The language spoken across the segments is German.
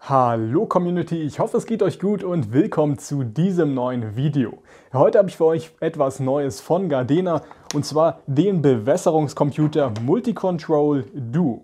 Hallo Community, ich hoffe es geht euch gut und willkommen zu diesem neuen Video. Heute habe ich für euch etwas Neues von Gardena und zwar den Bewässerungscomputer Multicontrol Duo.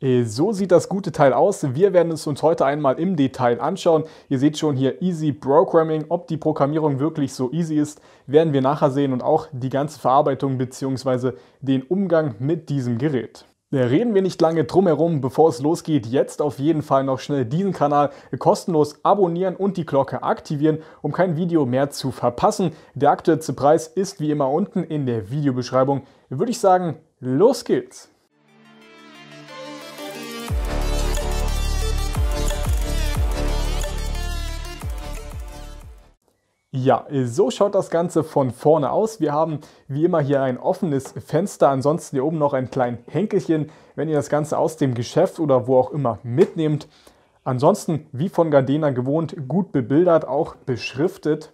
Äh, so sieht das gute Teil aus. Wir werden es uns heute einmal im Detail anschauen. Ihr seht schon hier Easy Programming. Ob die Programmierung wirklich so easy ist, werden wir nachher sehen und auch die ganze Verarbeitung bzw. den Umgang mit diesem Gerät. Reden wir nicht lange drum herum, bevor es losgeht. Jetzt auf jeden Fall noch schnell diesen Kanal kostenlos abonnieren und die Glocke aktivieren, um kein Video mehr zu verpassen. Der aktuelle Preis ist wie immer unten in der Videobeschreibung. Würde ich sagen, los geht's! Ja, so schaut das Ganze von vorne aus. Wir haben wie immer hier ein offenes Fenster, ansonsten hier oben noch ein kleines Henkelchen, wenn ihr das Ganze aus dem Geschäft oder wo auch immer mitnehmt. Ansonsten, wie von Gardena gewohnt, gut bebildert, auch beschriftet.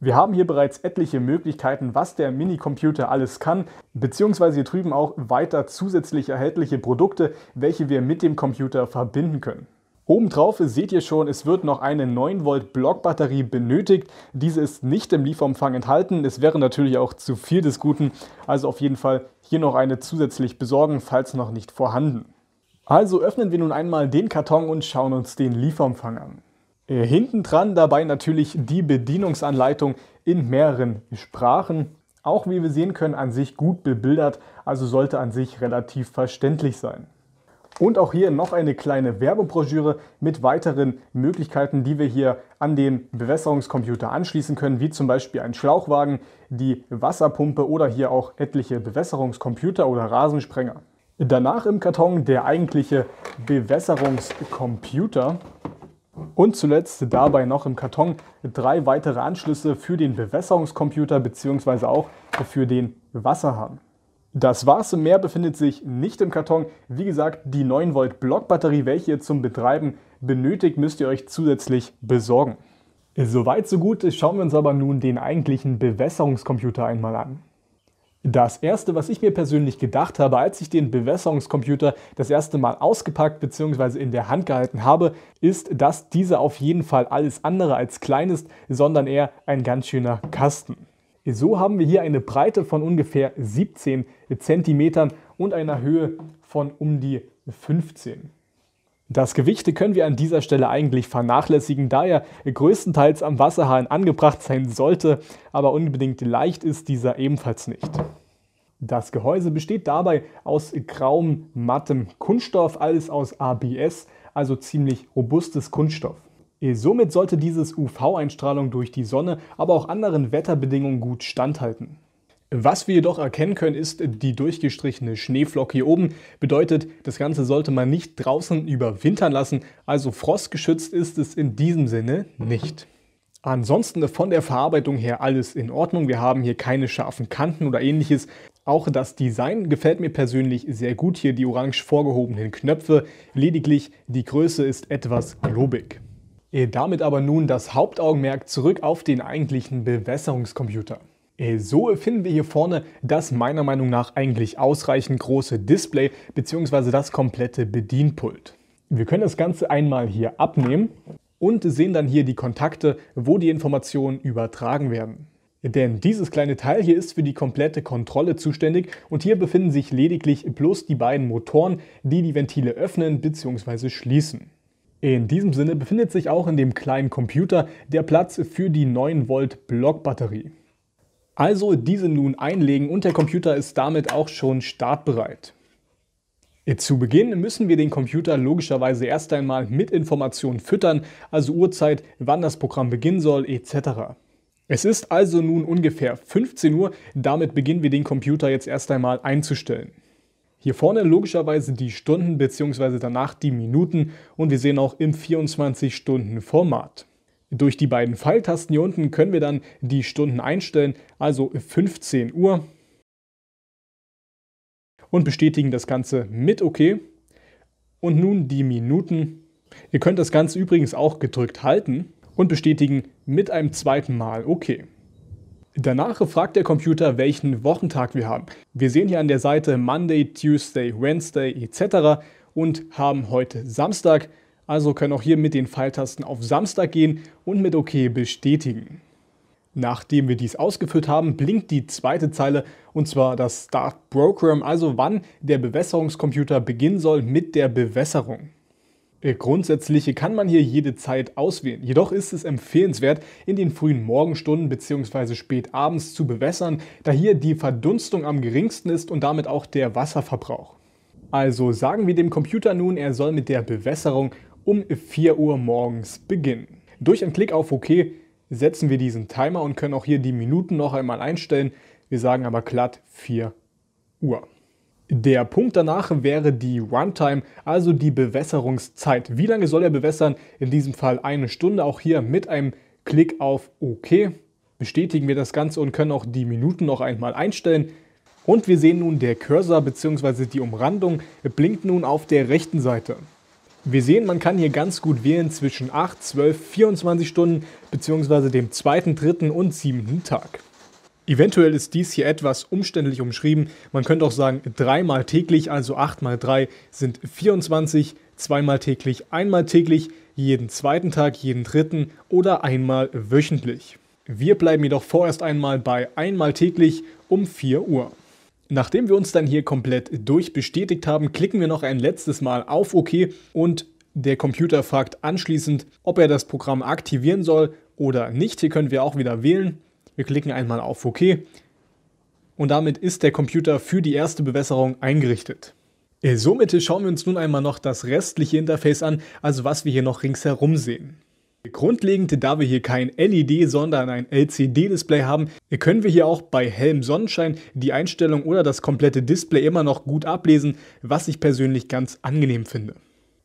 Wir haben hier bereits etliche Möglichkeiten, was der Minicomputer alles kann, beziehungsweise hier drüben auch weiter zusätzlich erhältliche Produkte, welche wir mit dem Computer verbinden können. Obendrauf seht ihr schon, es wird noch eine 9V Blockbatterie benötigt. Diese ist nicht im Lieferumfang enthalten. Es wäre natürlich auch zu viel des Guten. Also auf jeden Fall hier noch eine zusätzlich besorgen, falls noch nicht vorhanden. Also öffnen wir nun einmal den Karton und schauen uns den Lieferumfang an. Äh, hinten dran dabei natürlich die Bedienungsanleitung in mehreren Sprachen. Auch wie wir sehen können, an sich gut bebildert, also sollte an sich relativ verständlich sein. Und auch hier noch eine kleine Werbebroschüre mit weiteren Möglichkeiten, die wir hier an den Bewässerungskomputer anschließen können, wie zum Beispiel ein Schlauchwagen, die Wasserpumpe oder hier auch etliche Bewässerungskomputer oder Rasensprenger. Danach im Karton der eigentliche Bewässerungskomputer. Und zuletzt dabei noch im Karton drei weitere Anschlüsse für den Bewässerungskomputer bzw. auch für den Wasserhahn. Das war's Warze mehr befindet sich nicht im Karton. Wie gesagt, die 9 Volt Blockbatterie, welche ihr zum Betreiben benötigt, müsst ihr euch zusätzlich besorgen. Soweit so gut, schauen wir uns aber nun den eigentlichen Bewässerungscomputer einmal an. Das erste, was ich mir persönlich gedacht habe, als ich den Bewässerungscomputer das erste Mal ausgepackt bzw. in der Hand gehalten habe, ist, dass dieser auf jeden Fall alles andere als klein ist, sondern eher ein ganz schöner Kasten. So haben wir hier eine Breite von ungefähr 17 cm und eine Höhe von um die 15. Das Gewicht können wir an dieser Stelle eigentlich vernachlässigen, da er größtenteils am Wasserhahn angebracht sein sollte, aber unbedingt leicht ist dieser ebenfalls nicht. Das Gehäuse besteht dabei aus grauem, mattem Kunststoff, alles aus ABS, also ziemlich robustes Kunststoff. Äh, somit sollte dieses UV-Einstrahlung durch die Sonne, aber auch anderen Wetterbedingungen gut standhalten. Was wir jedoch erkennen können, ist die durchgestrichene Schneeflocke hier oben. Bedeutet, das Ganze sollte man nicht draußen überwintern lassen, also frostgeschützt ist es in diesem Sinne nicht. Ansonsten von der Verarbeitung her alles in Ordnung. Wir haben hier keine scharfen Kanten oder ähnliches. Auch das Design gefällt mir persönlich sehr gut hier, die orange vorgehobenen Knöpfe. Lediglich die Größe ist etwas globig. Äh, damit aber nun das Hauptaugenmerk zurück auf den eigentlichen Bewässerungscomputer. Äh, so finden wir hier vorne das meiner Meinung nach eigentlich ausreichend große Display bzw. das komplette Bedienpult. Wir können das Ganze einmal hier abnehmen und sehen dann hier die Kontakte, wo die Informationen übertragen werden. Denn dieses kleine Teil hier ist für die komplette Kontrolle zuständig und hier befinden sich lediglich bloß die beiden Motoren, die die Ventile öffnen bzw. schließen. In diesem Sinne befindet sich auch in dem kleinen Computer der Platz für die 9 Volt Blockbatterie. Also diese nun einlegen und der Computer ist damit auch schon startbereit. Zu Beginn müssen wir den Computer logischerweise erst einmal mit Informationen füttern, also Uhrzeit, wann das Programm beginnen soll etc. Es ist also nun ungefähr 15 Uhr, damit beginnen wir den Computer jetzt erst einmal einzustellen. Hier vorne logischerweise die Stunden bzw. danach die Minuten und wir sehen auch im 24-Stunden-Format. Durch die beiden Pfeiltasten hier unten können wir dann die Stunden einstellen, also 15 Uhr und bestätigen das Ganze mit OK. Und nun die Minuten. Ihr könnt das Ganze übrigens auch gedrückt halten und bestätigen mit einem zweiten Mal OK. Danach fragt der Computer, welchen Wochentag wir haben. Wir sehen hier an der Seite Monday, Tuesday, Wednesday etc. und haben heute Samstag. Also können auch hier mit den Pfeiltasten auf Samstag gehen und mit OK bestätigen. Nachdem wir dies ausgeführt haben, blinkt die zweite Zeile und zwar das Start Program, also wann der Bewässerungscomputer beginnen soll mit der Bewässerung. Äh, grundsätzlich kann man hier jede Zeit auswählen. Jedoch ist es empfehlenswert, in den frühen Morgenstunden bzw. spät abends zu bewässern, da hier die Verdunstung am geringsten ist und damit auch der Wasserverbrauch. Also sagen wir dem Computer nun, er soll mit der Bewässerung um 4 Uhr morgens beginnen. Durch einen Klick auf OK setzen wir diesen Timer und können auch hier die Minuten noch einmal einstellen. Wir sagen aber glatt 4 Uhr. Der Punkt danach wäre die Runtime, also die Bewässerungszeit. Wie lange soll er bewässern? In diesem Fall eine Stunde. Auch hier mit einem Klick auf OK bestätigen wir das Ganze und können auch die Minuten noch einmal einstellen. Und wir sehen nun, der Cursor bzw. die Umrandung blinkt nun auf der rechten Seite. Wir sehen, man kann hier ganz gut wählen zwischen 8, 12, 24 Stunden bzw. dem zweiten, dritten und siebten Tag. Eventuell ist dies hier etwas umständlich umschrieben. Man könnte auch sagen, dreimal täglich, also 8 mal 3 sind 24, zweimal täglich, einmal täglich, jeden zweiten Tag, jeden dritten oder einmal wöchentlich. Wir bleiben jedoch vorerst einmal bei einmal täglich um 4 Uhr. Nachdem wir uns dann hier komplett durchbestätigt haben, klicken wir noch ein letztes Mal auf OK und der Computer fragt anschließend, ob er das Programm aktivieren soll oder nicht. Hier können wir auch wieder wählen. Wir klicken einmal auf OK und damit ist der Computer für die erste Bewässerung eingerichtet. Äh, somit schauen wir uns nun einmal noch das restliche Interface an, also was wir hier noch ringsherum sehen. Grundlegend, da wir hier kein LED, sondern ein LCD-Display haben, können wir hier auch bei hellem Sonnenschein die Einstellung oder das komplette Display immer noch gut ablesen, was ich persönlich ganz angenehm finde.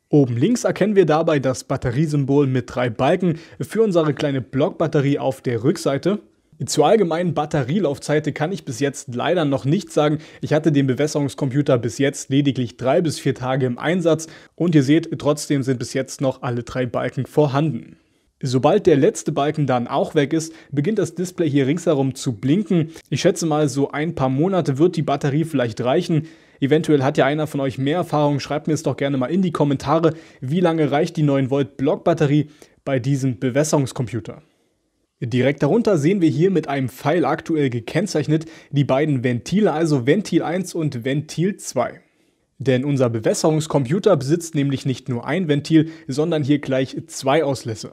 Oben links erkennen wir dabei das Batteriesymbol mit drei Balken für unsere kleine Blockbatterie auf der Rückseite. Zur allgemeinen Batterielaufzeit kann ich bis jetzt leider noch nichts sagen. Ich hatte den Bewässerungscomputer bis jetzt lediglich drei bis vier Tage im Einsatz und ihr seht, trotzdem sind bis jetzt noch alle drei Balken vorhanden. Sobald der letzte Balken dann auch weg ist, beginnt das Display hier ringsherum zu blinken. Ich schätze mal, so ein paar Monate wird die Batterie vielleicht reichen. Eventuell hat ja einer von euch mehr Erfahrung, schreibt mir es doch gerne mal in die Kommentare, wie lange reicht die 9 Volt Blockbatterie bei diesem Bewässerungscomputer. Direkt darunter sehen wir hier mit einem Pfeil aktuell gekennzeichnet die beiden Ventile, also Ventil 1 und Ventil 2. Denn unser Bewässerungscomputer besitzt nämlich nicht nur ein Ventil, sondern hier gleich zwei Auslässe.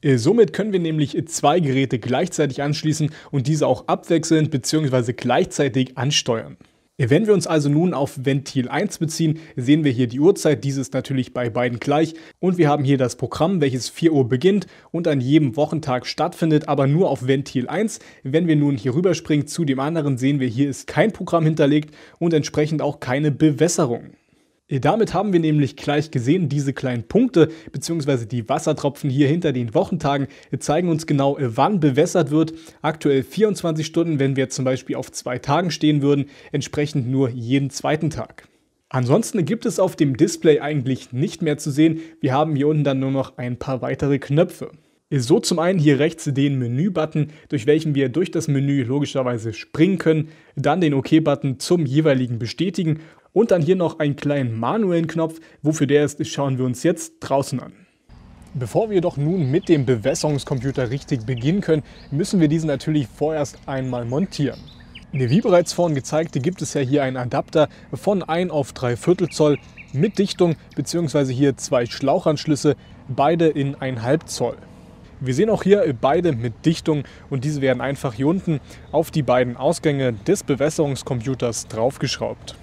Äh, somit können wir nämlich zwei Geräte gleichzeitig anschließen und diese auch abwechselnd bzw. gleichzeitig ansteuern. Wenn wir uns also nun auf Ventil 1 beziehen, sehen wir hier die Uhrzeit, diese ist natürlich bei beiden gleich und wir haben hier das Programm, welches 4 Uhr beginnt und an jedem Wochentag stattfindet, aber nur auf Ventil 1. Wenn wir nun hier rüberspringen zu dem anderen, sehen wir hier ist kein Programm hinterlegt und entsprechend auch keine Bewässerung. Äh, damit haben wir nämlich gleich gesehen, diese kleinen Punkte bzw. die Wassertropfen hier hinter den Wochentagen äh, zeigen uns genau, äh, wann bewässert wird. Aktuell 24 Stunden, wenn wir zum Beispiel auf zwei Tagen stehen würden, entsprechend nur jeden zweiten Tag. Ansonsten gibt es auf dem Display eigentlich nicht mehr zu sehen. Wir haben hier unten dann nur noch ein paar weitere Knöpfe so zum einen hier rechts den Menü-Button, durch welchen wir durch das Menü logischerweise springen können, dann den OK-Button OK zum jeweiligen Bestätigen und dann hier noch einen kleinen manuellen Knopf. Wofür der ist, schauen wir uns jetzt draußen an. Bevor wir doch nun mit dem Bewässerungskomputer richtig beginnen können, müssen wir diesen natürlich vorerst einmal montieren. Ne, wie bereits vorhin gezeigt, gibt es ja hier einen Adapter von 1 auf 3 Viertel Zoll mit Dichtung bzw. hier zwei Schlauchanschlüsse, beide in 1,5 Zoll. Wir sehen auch hier beide mit Dichtung und diese werden einfach hier unten auf die beiden Ausgänge des Bewässerungscomputers draufgeschraubt.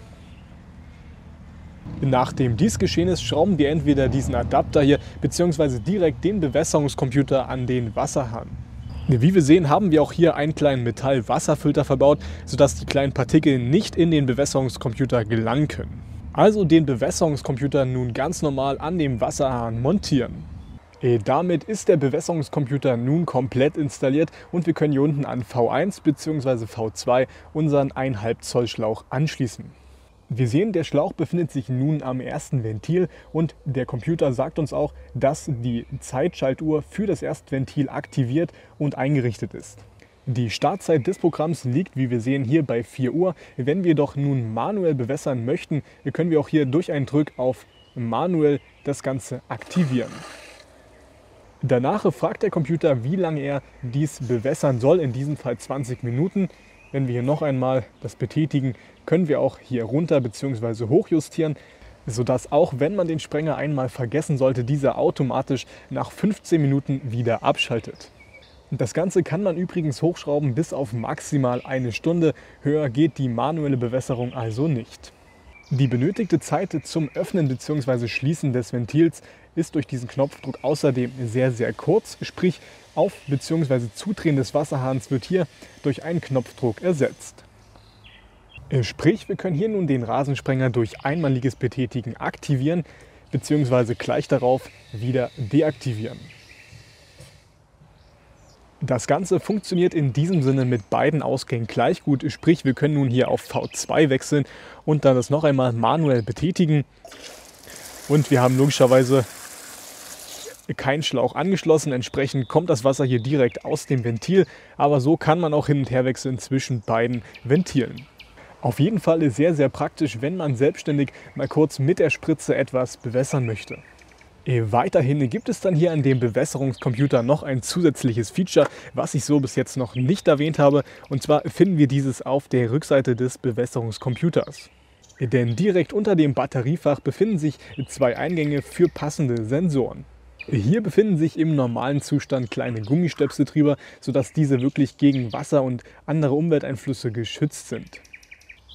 Nachdem dies geschehen ist, schrauben wir entweder diesen Adapter hier bzw. direkt den Bewässerungscomputer an den Wasserhahn. Wie wir sehen, haben wir auch hier einen kleinen Metallwasserfilter verbaut, sodass die kleinen Partikel nicht in den Bewässerungscomputer gelangen können. Also den Bewässerungscomputer nun ganz normal an dem Wasserhahn montieren. Äh, damit ist der Bewässerungscomputer nun komplett installiert und wir können hier unten an V1 bzw. V2 unseren 1,5 Zoll Schlauch anschließen. Wir sehen, der Schlauch befindet sich nun am ersten Ventil und der Computer sagt uns auch, dass die Zeitschaltuhr für das erste Ventil aktiviert und eingerichtet ist. Die Startzeit des Programms liegt, wie wir sehen, hier bei 4 Uhr. Wenn wir doch nun manuell bewässern möchten, können wir auch hier durch einen Drück auf manuell das Ganze aktivieren. Danach fragt der Computer, wie lange er dies bewässern soll, in diesem Fall 20 Minuten. Wenn wir hier noch einmal das betätigen, können wir auch hier runter bzw. hochjustieren, sodass auch wenn man den Sprenger einmal vergessen sollte, dieser automatisch nach 15 Minuten wieder abschaltet. Das Ganze kann man übrigens hochschrauben bis auf maximal eine Stunde, höher geht die manuelle Bewässerung also nicht. Die benötigte Zeit zum Öffnen bzw. Schließen des Ventils ist durch diesen Knopfdruck außerdem sehr, sehr kurz, sprich Auf- bzw. Zudrehen des Wasserhahns wird hier durch einen Knopfdruck ersetzt. Äh, sprich, wir können hier nun den Rasensprenger durch einmaliges Betätigen aktivieren bzw. gleich darauf wieder deaktivieren. Das Ganze funktioniert in diesem Sinne mit beiden Ausgängen gleich gut, sprich wir können nun hier auf V2 wechseln und dann das noch einmal manuell betätigen. Und wir haben logischerweise keinen Schlauch angeschlossen, entsprechend kommt das Wasser hier direkt aus dem Ventil, aber so kann man auch hin und her wechseln zwischen beiden Ventilen. Auf jeden Fall ist sehr, sehr praktisch, wenn man selbstständig mal kurz mit der Spritze etwas bewässern möchte. Äh, weiterhin gibt es dann hier an dem Bewässerungscomputer noch ein zusätzliches Feature, was ich so bis jetzt noch nicht erwähnt habe. Und zwar finden wir dieses auf der Rückseite des Bewässerungscomputers. Äh, denn direkt unter dem Batteriefach befinden sich zwei Eingänge für passende Sensoren. Äh, hier befinden sich im normalen Zustand kleine Gummistöpseltrieber, sodass diese wirklich gegen Wasser und andere Umwelteinflüsse geschützt sind.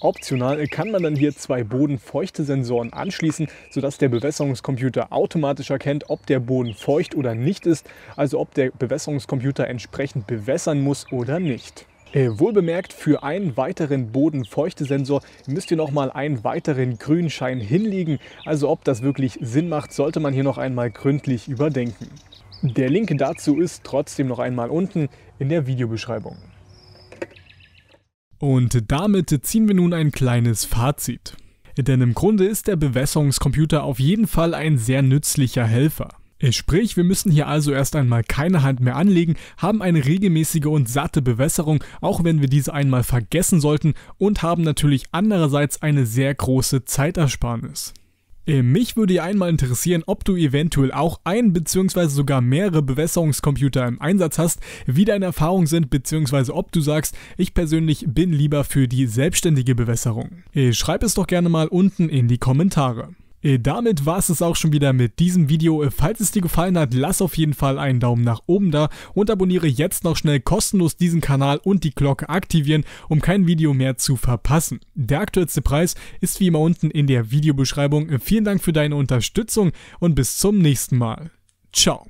Optional kann man dann hier zwei Bodenfeuchtesensoren anschließen, sodass der Bewässerungskomputer automatisch erkennt, ob der Boden feucht oder nicht ist, also ob der Bewässerungskomputer entsprechend bewässern muss oder nicht. Äh, wohlbemerkt, für einen weiteren Bodenfeuchtesensor müsst ihr nochmal einen weiteren Grünschein hinlegen. Also ob das wirklich Sinn macht, sollte man hier noch einmal gründlich überdenken. Der Link dazu ist trotzdem noch einmal unten in der Videobeschreibung. Und damit ziehen wir nun ein kleines Fazit. Denn im Grunde ist der Bewässerungscomputer auf jeden Fall ein sehr nützlicher Helfer. Sprich, wir müssen hier also erst einmal keine Hand mehr anlegen, haben eine regelmäßige und satte Bewässerung, auch wenn wir diese einmal vergessen sollten und haben natürlich andererseits eine sehr große Zeitersparnis. Äh, mich würde ja einmal interessieren, ob du eventuell auch ein bzw. sogar mehrere Bewässerungscomputer im Einsatz hast, wie deine Erfahrungen sind bzw. ob du sagst, ich persönlich bin lieber für die selbstständige Bewässerung. Äh, schreib es doch gerne mal unten in die Kommentare. Äh, damit war es es auch schon wieder mit diesem Video. Äh, falls es dir gefallen hat, lass auf jeden Fall einen Daumen nach oben da und abonniere jetzt noch schnell kostenlos diesen Kanal und die Glocke aktivieren, um kein Video mehr zu verpassen. Der aktuellste Preis ist wie immer unten in der Videobeschreibung. Äh, vielen Dank für deine Unterstützung und bis zum nächsten Mal. Ciao.